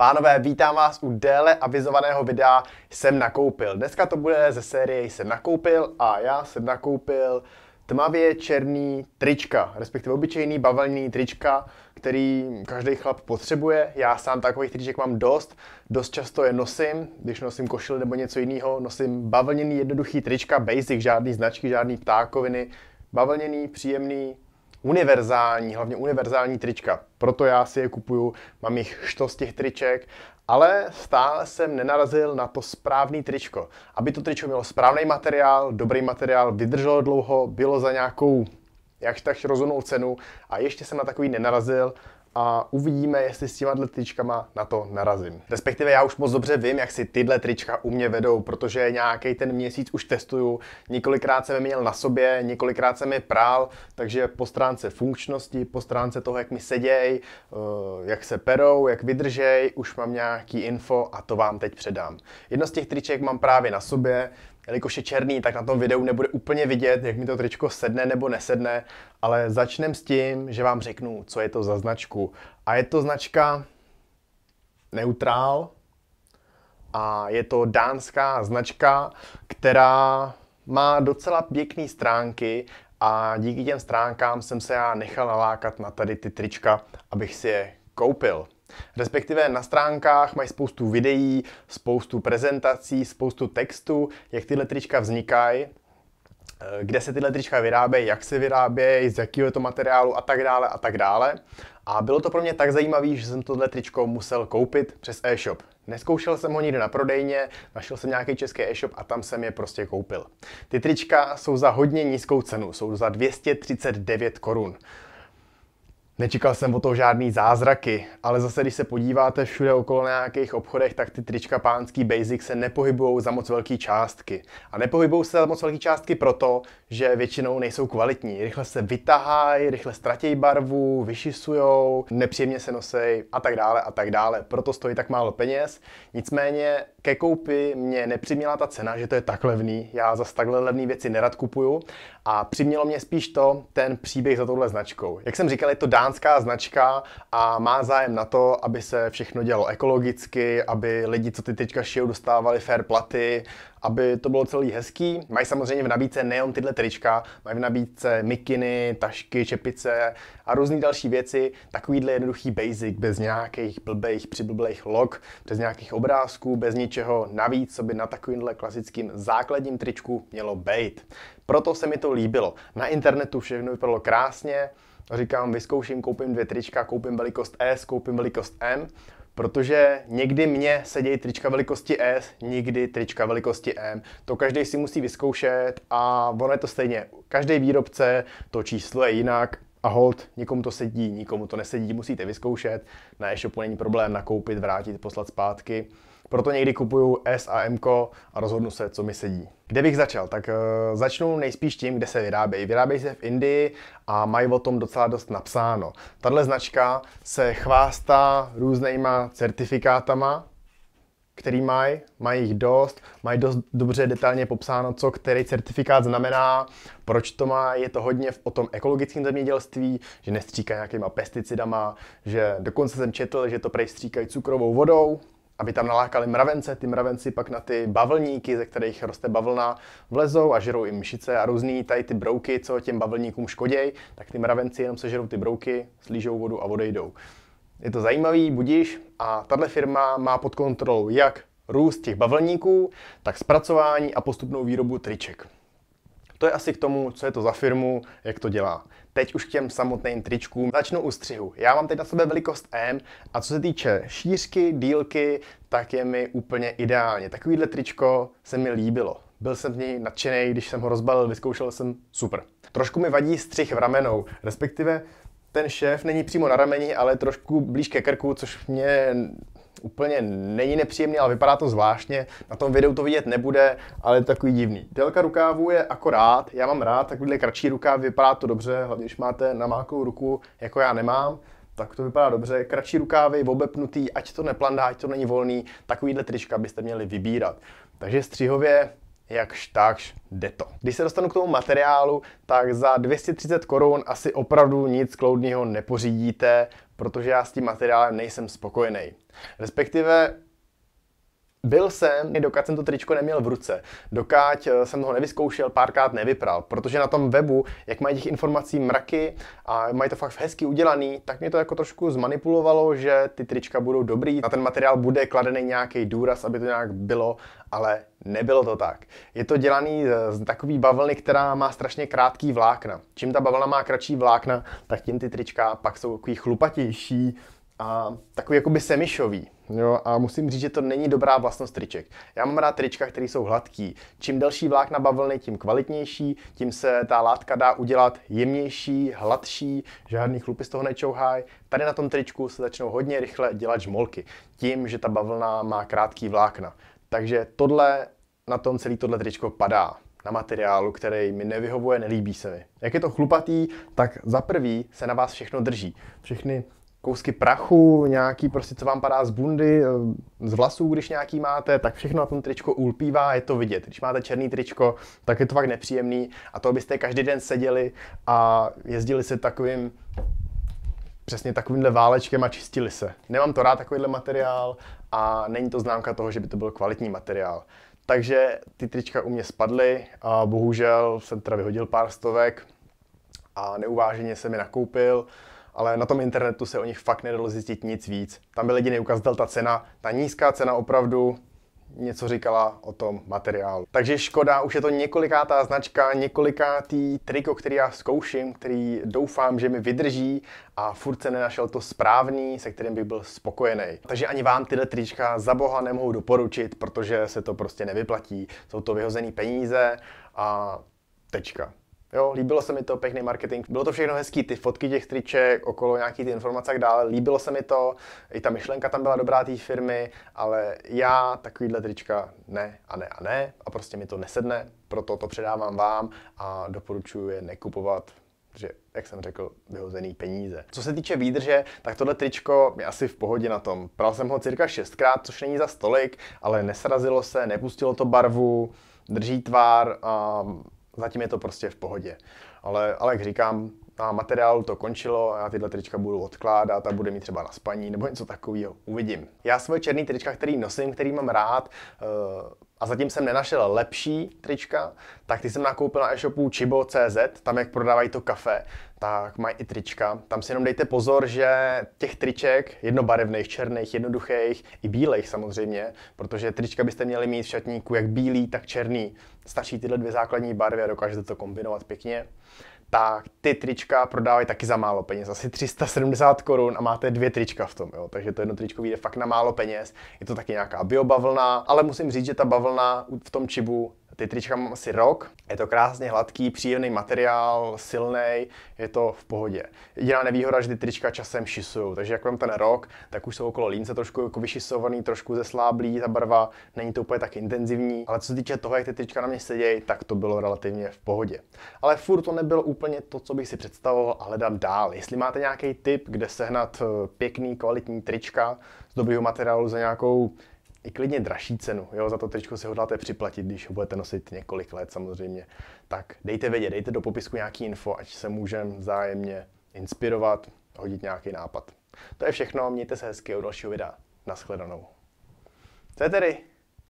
Pánové, vítám vás u déle avizovaného videa Jsem nakoupil. Dneska to bude ze série Jsem nakoupil a já jsem nakoupil tmavě černý trička, respektive obyčejný bavlný trička, který každý chlap potřebuje. Já sám takových triček mám dost, dost často je nosím, když nosím košil nebo něco jiného, nosím bavlněný jednoduchý trička, basic, žádný značky, žádný ptákoviny, bavlněný, příjemný, univerzální, hlavně univerzální trička. Proto já si je kupuju, mám jich što z těch triček, ale stále jsem nenarazil na to správný tričko. Aby to tričko mělo správný materiál, dobrý materiál, vydrželo dlouho, bylo za nějakou jakž tak rozumnou cenu a ještě jsem na takový nenarazil a uvidíme, jestli s těma tričkama na to narazím. Respektive já už moc dobře vím, jak si tyhle trička u mě vedou, protože nějaký ten měsíc už testuju, několikrát jsem je měl na sobě, několikrát jsem je prál, takže po stránce funkčnosti, po stránce toho, jak mi seděj, eh, jak se perou, jak vydržej, už mám nějaký info a to vám teď předám. Jedno z těch triček mám právě na sobě, jelikož je černý, tak na tom videu nebude úplně vidět, jak mi to tričko sedne nebo nesedne, ale začnem s tím, že vám řeknu, co je to za značku. A je to značka neutrál a je to dánská značka, která má docela pěkné stránky a díky těm stránkám jsem se já nechal nalákat na tady ty trička, abych si je koupil. Respektive na stránkách mají spoustu videí, spoustu prezentací, spoustu textů, jak tyhle trička vznikají, eh, kde se tyhle trička vyrábějí, jak se vyrábějí, z jakého je to materiálu a tak dále a tak dále. A bylo to pro mě tak zajímavé, že jsem tohle tričko musel koupit přes e-shop. Neskoušel jsem ho nikdy na prodejně, našel jsem nějaký český e-shop a tam jsem je prostě koupil. Ty trička jsou za hodně nízkou cenu, jsou za 239 korun. Nečekal jsem o to žádný zázraky, ale zase když se podíváte všude okolo na nějakých obchodech, tak ty trička pánský Basic se nepohybují za moc velké částky. A nepohybují se za moc velké částky proto, že většinou nejsou kvalitní. Rychle se vytahají, rychle ztratějí barvu, vyšisujou, nepříjemně se nosejí a tak dále a tak dále. Proto stojí tak málo peněz. Nicméně ke koupi mě nepřiměla ta cena, že to je tak levný. Já zase takhle levné věci nerad kupuju a přimělo mě spíš to ten příběh za touhle značkou. Jak jsem říkal, je to dán dánská značka a má zájem na to, aby se všechno dělo ekologicky, aby lidi, co ty teďka šijou, dostávali fair platy, aby to bylo celý hezký. Mají samozřejmě v nabídce nejen tyhle trička, mají v nabídce mikiny, tašky, čepice a různé další věci. Takovýhle jednoduchý basic, bez nějakých blbejch, přiblblejch log, bez nějakých obrázků, bez ničeho navíc, co by na takovýmhle klasickým základním tričku mělo být. Proto se mi to líbilo. Na internetu všechno vypadalo krásně, říkám, vyzkouším, koupím dvě trička, koupím velikost S, koupím velikost M, protože někdy mě sedějí trička velikosti S, nikdy trička velikosti M. To každý si musí vyzkoušet a ono je to stejně. Každý výrobce to číslo je jinak a hold, nikomu to sedí, nikomu to nesedí, musíte vyzkoušet. Na e-shopu není problém nakoupit, vrátit, poslat zpátky. Proto někdy kupuju S a M a rozhodnu se, co mi sedí. Kde bych začal? Tak uh, začnu nejspíš tím, kde se vyrábějí. Vyrábějí se v Indii a mají o tom docela dost napsáno. Tahle značka se chvástá různýma certifikátama, který mají, mají jich dost, mají dost dobře detailně popsáno, co který certifikát znamená, proč to má, je to hodně o tom ekologickém zemědělství, že nestříkají nějakýma pesticidama, že dokonce jsem četl, že to prej stříkají cukrovou vodou, aby tam nalákali mravence, ty mravenci pak na ty bavlníky, ze kterých roste bavlna, vlezou a žerou i myšice a různý tady ty brouky, co těm bavlníkům škodějí, tak ty mravenci jenom sežerou ty brouky, slížou vodu a odejdou. Je to zajímavý, budíš, a tahle firma má pod kontrolou jak růst těch bavlníků, tak zpracování a postupnou výrobu triček. To je asi k tomu, co je to za firmu, jak to dělá. Teď už k těm samotným tričkům. Začnu u střihu. Já mám teď na sebe velikost M a co se týče šířky, dílky, tak je mi úplně ideálně. Takovýhle tričko se mi líbilo. Byl jsem v něj nadšený, když jsem ho rozbalil, vyzkoušel jsem super. Trošku mi vadí střih v ramenou, respektive ten šéf není přímo na rameni, ale trošku blíž ke krku, což mě úplně není nepříjemný, ale vypadá to zvláštně. Na tom videu to vidět nebude, ale je takový divný. Délka rukávu je akorát, já mám rád takovýhle kratší rukáv, vypadá to dobře, hlavně když máte namáklou ruku, jako já nemám, tak to vypadá dobře. Kratší rukávy, obepnutý, ať to neplandá, ať to není volný, takovýhle trička byste měli vybírat. Takže střihově jakž takž jde to. Když se dostanu k tomu materiálu, tak za 230 korun asi opravdu nic kloudního nepořídíte, protože já s tím materiálem nejsem spokojený. Respektive byl jsem, i dokud jsem to tričko neměl v ruce, dokáď eh, jsem ho nevyzkoušel, párkrát nevypral, protože na tom webu, jak mají těch informací mraky a mají to fakt hezky udělaný, tak mě to jako trošku zmanipulovalo, že ty trička budou dobrý, na ten materiál bude kladený nějaký důraz, aby to nějak bylo, ale nebylo to tak. Je to dělaný z takový bavlny, která má strašně krátký vlákna. Čím ta bavlna má kratší vlákna, tak tím ty trička pak jsou takový chlupatější, a takový jakoby semišový. Jo, a musím říct, že to není dobrá vlastnost triček. Já mám rád trička, které jsou hladký. Čím delší vlákna bavlny, tím kvalitnější, tím se ta látka dá udělat jemnější, hladší, žádný chlupy z toho nečouhají. Tady na tom tričku se začnou hodně rychle dělat žmolky, tím, že ta bavlna má krátký vlákna. Takže tohle, na tom celý tohle tričko padá na materiálu, který mi nevyhovuje, nelíbí se mi. Jak je to chlupatý, tak za prvý se na vás všechno drží. Všechny kousky prachu, nějaký prostě, co vám padá z bundy, eh, z vlasů, když nějaký máte, tak všechno na tom tričko ulpívá, je to vidět. Když máte černý tričko, tak je to fakt nepříjemný a to, abyste každý den seděli a jezdili se takovým přesně takovýmhle válečkem a čistili se. Nemám to rád takovýhle materiál a není to známka toho, že by to byl kvalitní materiál. Takže ty trička u mě spadly a bohužel jsem teda vyhodil pár stovek a neuváženě jsem je nakoupil ale na tom internetu se o nich fakt nedalo zjistit nic víc. Tam byl jediný ukaz ta cena. Ta nízká cena opravdu něco říkala o tom materiálu. Takže škoda, už je to několikátá značka, několikátý triko, který já zkouším, který doufám, že mi vydrží a furt se nenašel to správný, se kterým bych byl spokojený. Takže ani vám tyhle trička za boha nemohu doporučit, protože se to prostě nevyplatí. Jsou to vyhozené peníze a tečka. Jo, líbilo se mi to, pěkný marketing. Bylo to všechno hezký, ty fotky těch triček, okolo nějaký ty informace a tak dále. Líbilo se mi to, i ta myšlenka tam byla dobrá té firmy, ale já takovýhle trička ne a ne a ne a prostě mi to nesedne, proto to předávám vám a doporučuji je nekupovat že, jak jsem řekl, vyhozený peníze. Co se týče výdrže, tak tohle tričko je asi v pohodě na tom. Pral jsem ho cirka šestkrát, což není za stolik, ale nesrazilo se, nepustilo to barvu, drží tvár, um, zatím je to prostě v pohodě. Ale, ale jak říkám, a materiálu to končilo a já tyhle trička budu odkládat a bude mít třeba na spaní nebo něco takového. Uvidím. Já svoje černé trička, který nosím, který mám rád, eh, a zatím jsem nenašel lepší trička, tak ty jsem nakoupil na e-shopu chibo.cz, tam jak prodávají to kafe, tak mají i trička. Tam si jenom dejte pozor, že těch triček, jednobarevných, černých, jednoduchých i bílejch samozřejmě, protože trička byste měli mít v šatníku jak bílý, tak černý. Stačí tyhle dvě základní barvy a dokážete to kombinovat pěkně tak ty trička prodávají taky za málo peněz, asi 370 korun a máte dvě trička v tom, jo? takže to jedno tričko vyjde fakt na málo peněz, je to taky nějaká biobavlna, ale musím říct, že ta bavlna v tom čibu ty trička mám asi rok, je to krásně hladký, příjemný materiál, silný, je to v pohodě. Jediná nevýhoda, že ty trička časem šisují, takže jak mám ten rok, tak už jsou okolo línce trošku jako vyšisovaný, trošku zesláblý, ta barva není to úplně tak intenzivní, ale co se týče toho, jak ty trička na mě sedějí, tak to bylo relativně v pohodě. Ale furt to nebylo úplně to, co bych si představoval a hledám dál. Jestli máte nějaký tip, kde sehnat eh, pěkný, kvalitní trička z dobrého materiálu za nějakou i klidně dražší cenu. Jo, za to tričko si ho dáte připlatit, když ho budete nosit několik let samozřejmě. Tak dejte vědět, dejte do popisku nějaký info, ať se můžeme vzájemně inspirovat, hodit nějaký nápad. To je všechno, mějte se hezky u dalšího videa. Naschledanou. Co je tedy